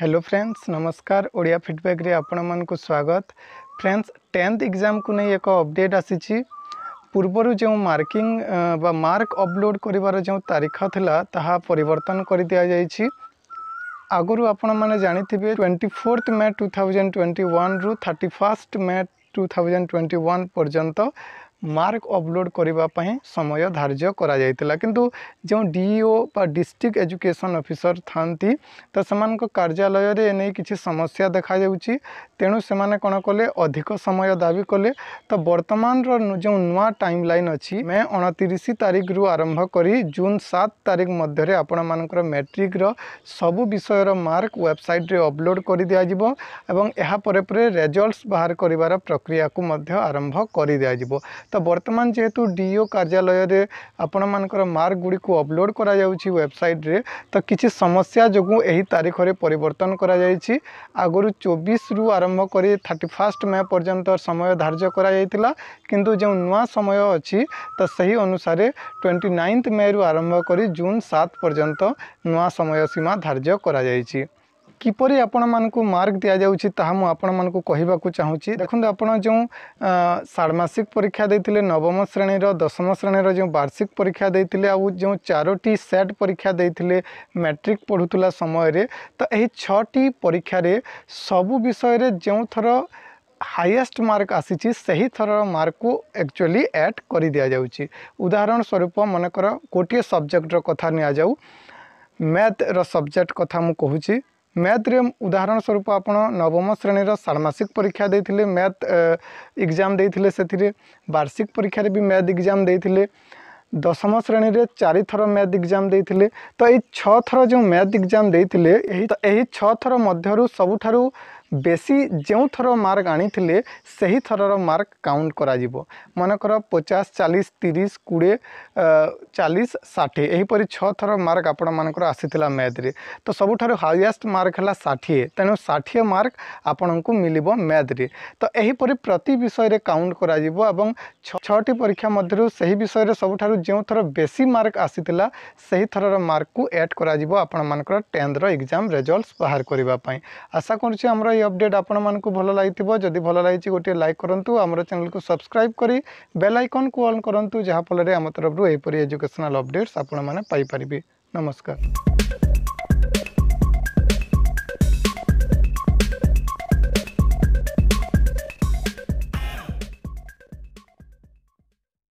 hello friends नमस्कार Odia feedback रे आपण मानक स्वागत फ्रेंड्स टेन्थ एग्जाम को नहीं एक अपडेट आसी पूर्वर जो मार्किंग बा मार्क अपलोड करिवार जो तारीख थिला ताहा परिवर्तन कर दिया जाइछि आगुरु आपण माने जानिथिबे 24th मे वन रु 31st मे टू थाउजेंड ट्वेंटी 2021 पर्यंत মার্ক অপলোড করা সময় ধার্য করা যাই কিন্তু যে ডিও বা ডিস্ট্রিক্ট এজুকেশন অফিসর থাকে তো সে কার্যালয়ের এনে কিছু সমস্যা দেখা যাচ্ছে তেণু সে কোণ কলে অধিক সময় দাবি কলে তো বর্তমানর যে নূয় টাইম লাইন অছি মে অণতিশ তারিখর আরম্ভ করে জুন সাত তারিখ মধ্যে আপনার ম্যাট্রিক্র সবু বিষয়ের মার্ক ওয়েবসাইট্রে অপলোড করে দিয়াযিব এবং এরপরে রেজল্টস বাহার করিবার প্রক্রিয়া আরম্ভ করে দিয়াযিব ତ ବର୍ତ୍ତମାନ ଯେହେତୁ ଡି ଓ କାର୍ଯ୍ୟାଳୟରେ ଆପଣମାନଙ୍କର ମାର୍କ ଗୁଡ଼ିକୁ ଅପଲୋଡ଼ କରାଯାଉଛି ୱେବସାଇଟ୍ରେ ତ କିଛି ସମସ୍ୟା ଯୋଗୁଁ ଏହି ତାରିଖରେ ପରିବର୍ତ୍ତନ କରାଯାଇଛି ଆଗରୁ ଚବିଶରୁ ଆରମ୍ଭ କରି ଥାର୍ଟି ଫାର୍ଷ୍ଟ ମେ ପର୍ଯ୍ୟନ୍ତ ସମୟ ଧାର୍ଯ୍ୟ କରାଯାଇଥିଲା କିନ୍ତୁ ଯେଉଁ ନୂଆ ସମୟ ଅଛି ତ ସେହି ଅନୁସାରେ ଟ୍ୱେଣ୍ଟି ନାଇନ୍ଥ ମେରୁ ଆରମ୍ଭ କରି ଜୁନ୍ ସାତ ପର୍ଯ୍ୟନ୍ତ ନୂଆ ସମୟ ସୀମା ଧାର୍ଯ୍ୟ କରାଯାଇଛି কিপর আপনার মার্ক দিয়া যাচ্ছে তাহা মু আপনার কহবাকে চাহুছি দেখুন আপনার যে ষাড়মাসিক পরীক্ষা দিয়ে নবম শ্রেণীর দশম শ্রেণীর যে বার্ষিক পরীক্ষা দিয়ে যে চারোটি সেট পরীক্ষা দিয়ে ম্যাট্রিক পড়ুলা সময়ের তো এই ছটি পরীক্ষার সবু বিষয়ের যেথর हाईएस्ट मार्क आसी सही थर मार्क को एक्चुअली एड कर दि जाऊँगी उदाहरण स्वरूप मनकर गोटे सब्जेक्टर कथा नि मैथ्र सब्जेक्ट कथा मुझे ମ୍ୟାଥ୍ରେ ଉଦାହରଣ ସ୍ୱରୂପ ଆପଣ ନବମ ଶ୍ରେଣୀର ଷାଣ୍ମାସିକ ପରୀକ୍ଷା ଦେଇଥିଲେ ମ୍ୟାଥ୍ ଏକ୍ଜାମ୍ ଦେଇଥିଲେ ସେଥିରେ ବାର୍ଷିକ ପରୀକ୍ଷାରେ ବି ମ୍ୟାଥ୍ ଏକ୍ଜାମ୍ ଦେଇଥିଲେ ଦଶମ ଶ୍ରେଣୀରେ ଚାରିଥର ମ୍ୟାଥ୍ ଏକ୍ଜାମ୍ ଦେଇଥିଲେ ତ ଏଇ ଛଅ ଥର ଯେଉଁ ମ୍ୟାଥ୍ ଏକ୍ଜାମ୍ ଦେଇଥିଲେ ଏହି ଏହି ଛଅ ଥର ମଧ୍ୟରୁ ସବୁଠାରୁ ବେଶୀ ଯେଉଁଥର ମାର୍କ ଆଣିଥିଲେ ସେହି ଥରର ମାର୍କ କାଉଣ୍ଟ କରାଯିବ ମନେକର ପଚାଶ ଚାଳିଶ ତିରିଶ କୋଡ଼ିଏ ଚାଳିଶ ଷାଠିଏ ଏହିପରି ଛଅ ଥର ମାର୍କ ଆପଣମାନଙ୍କର ଆସିଥିଲା ମ୍ୟାଥ୍ରେ ତ ସବୁଠାରୁ ହାଇଏଷ୍ଟ ମାର୍କ ହେଲା ଷାଠିଏ ତେଣୁ ଷାଠିଏ ମାର୍କ ଆପଣଙ୍କୁ ମିଳିବ ମ୍ୟାଥ୍ରେ ତ ଏହିପରି ପ୍ରତି ବିଷୟରେ କାଉଣ୍ଟ କରାଯିବ ଏବଂ ଛଅଟି ପରୀକ୍ଷା ମଧ୍ୟରୁ ସେହି ବିଷୟରେ ସବୁଠାରୁ ଯେଉଁଥର ବେଶୀ ମାର୍କ ଆସିଥିଲା ସେହି ଥରର ମାର୍କକୁ ଏଡ୍ କରାଯିବ ଆପଣମାନଙ୍କର ଟେନ୍ଥର ଏକ୍ଜାମ୍ ରେଜଲ୍ଟ ବାହାର କରିବା ପାଇଁ ଆଶା କରୁଛି ଆମର এই ଅପଡେଟ୍ ଆପଣମାନଙ୍କୁ ଭଲ ଲାଗିଥିବ ଯଦି ଭଲ ଲାଗିଛି ଗୋଟିଏ ଲାଇକ୍ କରନ୍ତୁ ଆମର ଚ୍ୟାନେଲକୁ ସବସ୍କ୍ରାଇବ୍ କରି ବେଲ୍ ଆଇକନ୍କୁ ଅନ୍ କରନ୍ତୁ ଯାହାଫଳରେ ଆମ ତରଫରୁ ଏହିପରି ଏଜୁକେସନାଲ୍ ଅପଡେଟ୍ସ ଆପଣମାନେ ପାଇପାରିବେ ନମସ୍କାର